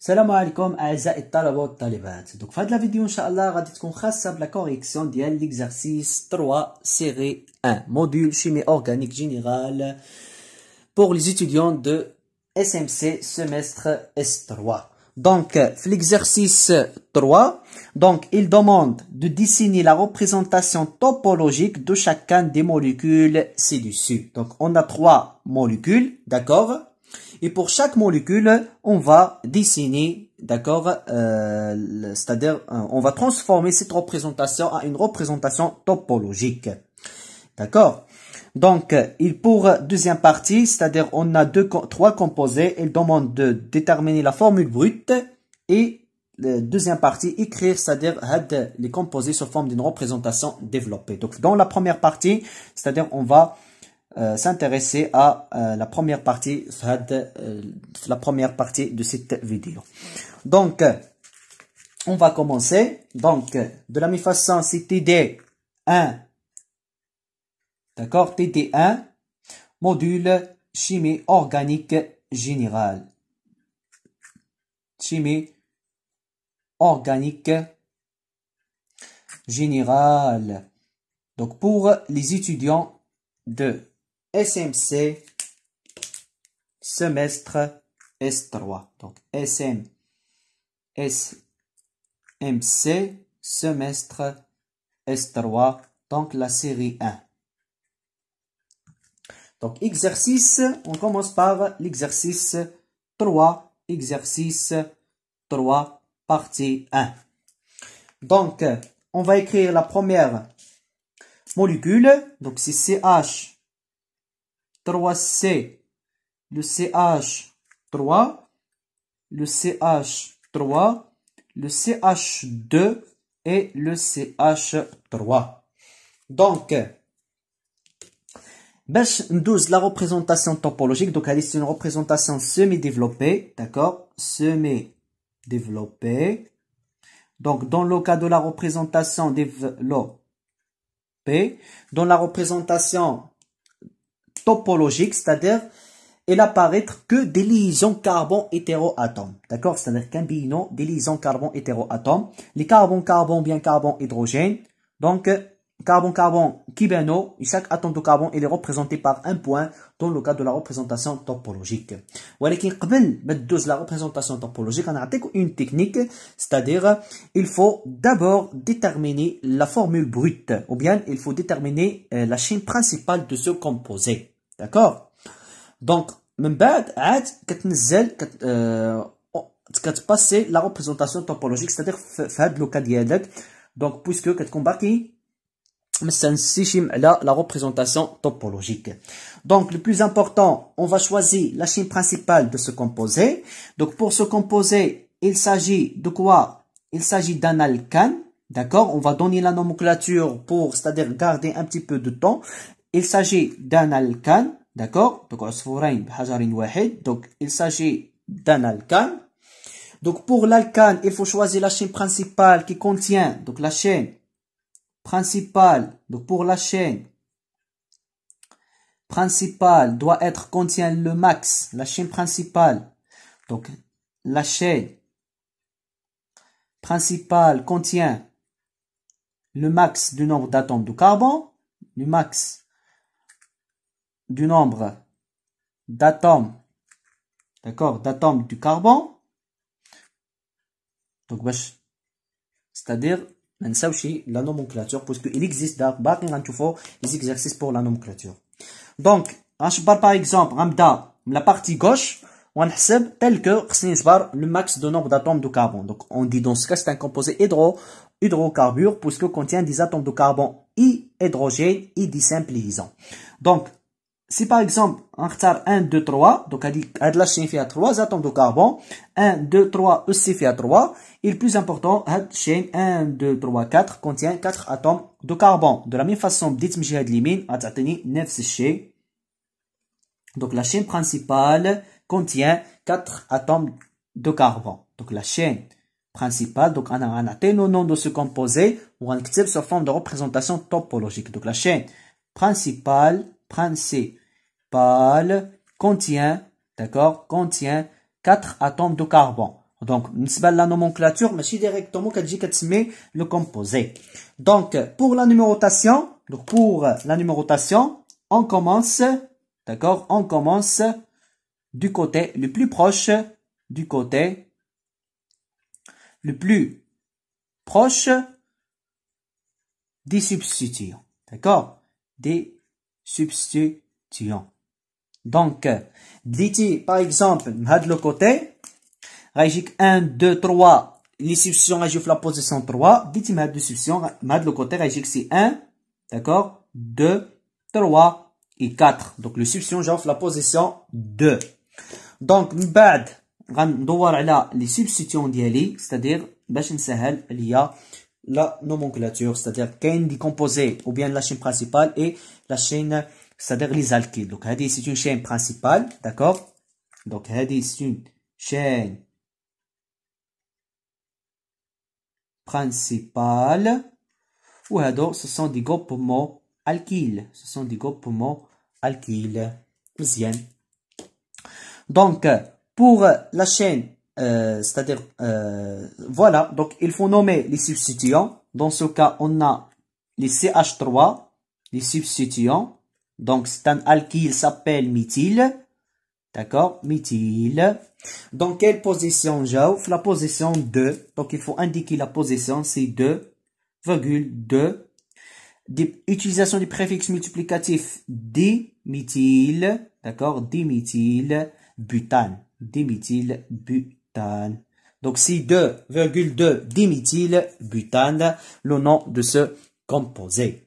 السلام عليكم اعزائي الطلبه والطالبات Donc في la la ان شاء الله غادي تكون خاصه بلا كوريكسيون ديال l'exercice 3 série 1 module chimie organique générale pour les étudiants de SMC semestre S3 Donc, l'exercice 3, donc, il demande de dessiner la représentation topologique de chacun des molécules ci-dessus. Donc, on a trois molécules, d'accord et pour chaque molécule, on va dessiner, d'accord, euh, c'est-à-dire euh, on va transformer cette représentation à une représentation topologique. D'accord donc, il pour deuxième partie, c'est-à-dire on a deux, trois composés, il demande de déterminer la formule brute et euh, deuxième partie, écrire, c'est-à-dire les composés sous forme d'une représentation développée. Donc, dans la première partie, c'est-à-dire on va euh, s'intéresser à euh, la première partie euh, la première partie de cette vidéo donc on va commencer donc de la même façon c'est TD1 d'accord TD1 module chimie organique générale chimie organique générale donc pour les étudiants de SMC semestre S3. Donc SM, SMC semestre S3, donc la série 1. Donc exercice, on commence par l'exercice 3, exercice 3, partie 1. Donc, on va écrire la première molécule, donc c'est CH 3C, le CH3, le CH3, le CH2 et le CH3. Donc, BESH-12, la représentation topologique, donc elle est une représentation semi-développée, d'accord Semi-développée. Donc, dans le cas de la représentation développée, dans la représentation topologique, c'est-à-dire il apparaît que des liaisons carbone-hétéroatomes. D'accord C'est-à-dire qu'un binôme, des liaisons carbone-hétéroatomes. Les carbone-carbone, bien carbone-hydrogène. Donc, euh, carbone-carbone, qui et chaque atome de carbone, il est représenté par un point dans le cas de la représentation topologique. ولكن قبل ben, la représentation topologique, on a une technique, c'est-à-dire, il faut d'abord déterminer la formule brute, ou bien il faut déterminer euh, la chaîne principale de ce composé. D'accord Donc, من euh, la représentation كتنزل la à topologique c'est-à-dire, donc هاد Donc, puisque la, la représentation topologique. Donc, le plus important, on va choisir la chaîne principale de ce composé. Donc, pour ce composé, il s'agit de quoi Il s'agit d'un alcane. D'accord On va donner la nomenclature pour, c'est-à-dire garder un petit peu de temps il s'agit d'un alcane, d'accord Donc, il s'agit d'un alcane. Donc, pour l'alcane, il faut choisir la chaîne principale qui contient, donc la chaîne principale, donc pour la chaîne principale doit être, contient le max, la chaîne principale. Donc, la chaîne principale contient le max du nombre d'atomes de carbone, le max du nombre d'atomes, d'accord, d'atomes du carbone. Donc, c'est-à-dire, la nomenclature, parce qu'il existe des exercices pour la nomenclature. Donc, je par exemple, la partie gauche, on tel que le max de nombre d'atomes de carbone. Donc, on dit donc ce cas, c'est un composé hydro, hydrocarbure, puisque contient des atomes de carbone et hydrogène et des Donc, si par exemple, on retard 1, 2, 3, donc elle a chaîne 3 atomes de carbone, 1, 2, 3, aussi fait 3, et le plus important, la hein, chaîne 1, 2, 3, 4 contient 4 atomes de carbone. De la même façon, dites moi j'ai l'imine, à 9 chaînes. Donc la chaîne principale contient 4 atomes de carbone. Donc la chaîne principale, donc on a, atteint le nom de ce composé, ou on active sur forme de représentation topologique. Donc la chaîne principale pâle contient, d'accord, contient quatre atomes de carbone. Donc, la nomenclature, mais directement le composé. Donc, pour la numérotation, donc pour la numérotation, on commence, d'accord, on commence du côté le plus proche, du côté le plus proche des substituants, d'accord, des substituant. Donc, d'ici, par exemple, de le côté, Régique 1, 2, 3, les substitutions la position 3, d'ici, m'a de substitution, m'a de le côté, Régique 1, d'accord, 2, 3 et 4. Donc, les substitutions j'offre la position 2. Donc, m'bad, on voir les substitutions diali c'est-à-dire, bah, y a la nomenclature, c'est-à-dire qu'un des composés ou bien la chaîne principale et la chaîne, c'est-à-dire les alkyls. Donc, c'est une chaîne principale, d'accord Donc, c'est une chaîne principale. Ou alors, ce sont des groupements alkyles. Ce sont des groupements alkyles. Donc, pour la chaîne euh, c'est-à-dire, euh, voilà, donc il faut nommer les substituants. Dans ce cas, on a les CH3, les substituants. Donc, c'est un alkyle, s'appelle méthyle. D'accord Méthyle. Dans quelle position, j'ouvre La position 2. Donc, il faut indiquer la position, c'est 2,2. Utilisation du préfixe multiplicatif diméthyle, d'accord Diméthyle, butane. Diméthyle, butane butane. Donc c'est 2,2 butane, le nom de ce composé.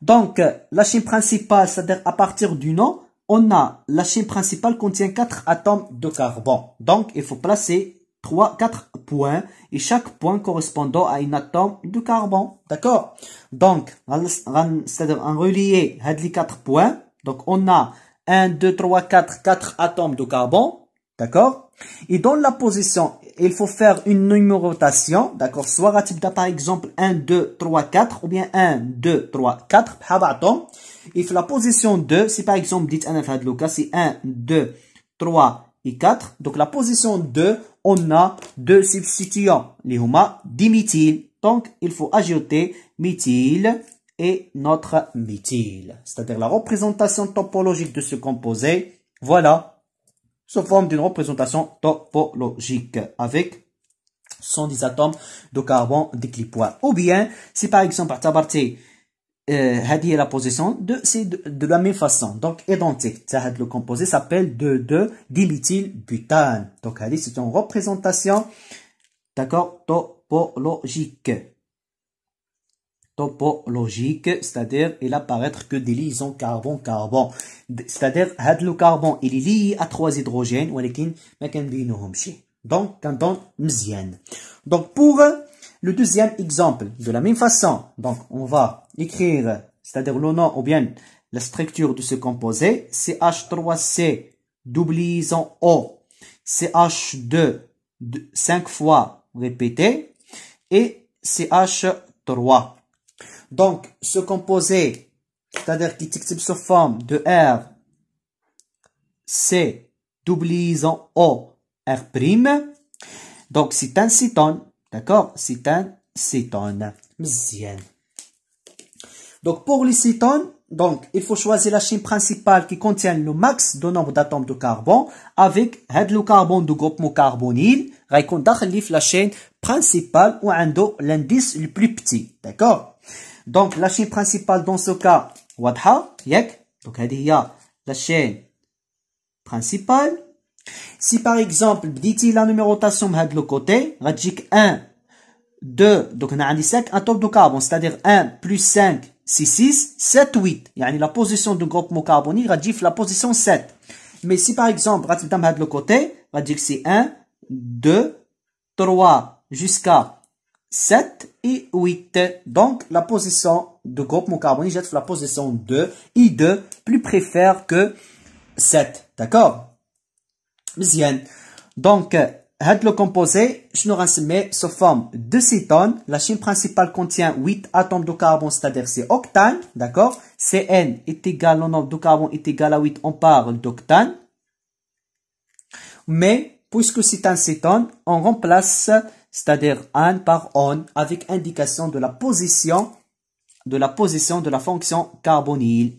Donc la chaîne principale, c'est-à-dire à partir du nom, on a la chaîne principale contient 4 atomes de carbone. Donc il faut placer 3, 4 points et chaque point correspondant à un atome de carbone. D'accord Donc, cest va en relier les 4 points. Donc on a 1, 2, 3, 4, 4 atomes de carbone. D'accord Et dans la position, il faut faire une numérotation. D'accord Soit ratibda par exemple 1, 2, 3, 4 ou bien 1, 2, 3, 4. Et la position 2, si par exemple dit un de c'est 1, 2, 3 et 4. Donc la position 2, on a deux substituants. Les huma diméthyl. Donc il faut ajouter méthyl et notre méthyl. C'est-à-dire la représentation topologique de ce composé. Voilà sous forme d'une représentation topologique avec 110 atomes de carbone déclipois. Ou bien, si par exemple, à partir euh, est la position de, c'est de, la même façon. Donc, identique. le composé s'appelle 2,2 butane Donc, c'est une représentation, d'accord, topologique topologique, c'est-à-dire il apparaît que des liaisons carbone carbon cest C'est-à-dire le carbone il est lié à trois hydrogènes, mais Donc Donc pour le deuxième exemple, de la même façon, donc on va écrire, c'est-à-dire le nom ou bien la structure de ce composé, CH3C double liaison O, CH2 5 fois répété et CH3. Donc, ce composé, c'est-à-dire qui s'écrit sous forme de R, C, en O, R'. Donc, c'est un cétone, d'accord C'est un citone. Donc, pour le cétone, donc, il faut choisir la chaîne principale qui contient le max de nombre d'atomes de carbone avec le carbone du groupe groupement carbonyle, la chaîne principale ou un l'indice le plus petit. D'accord donc, la chaîne principale dans ce cas, wadha, yek. Donc, il y a la chaîne principale. Si par exemple, dit la numérotation de l'autre côté, radjik 1, 2, donc on a un top de carbone, c'est-à-dire 1 plus 5, 6, 6, 7, 8. Yani la position du groupe carbone il radjif la position 7. Mais si par exemple, radjik de côté, 1, 2, 3, jusqu'à 7 et 8. Donc, la position de groupe mon jette sur la position 2. I2 plus préfère que 7. D'accord Bien. Donc, euh, le composé, je nous rassemble sous forme de cétone, la chaîne principale contient 8 atomes de carbone c'est à dire c'est octane d'accord N est égal au nombre de carbone est égal à 8 on parle d'octane mais puisque c'est un cétone on remplace c'est-à-dire an par on, avec indication de la position de la position de la fonction carbonyle.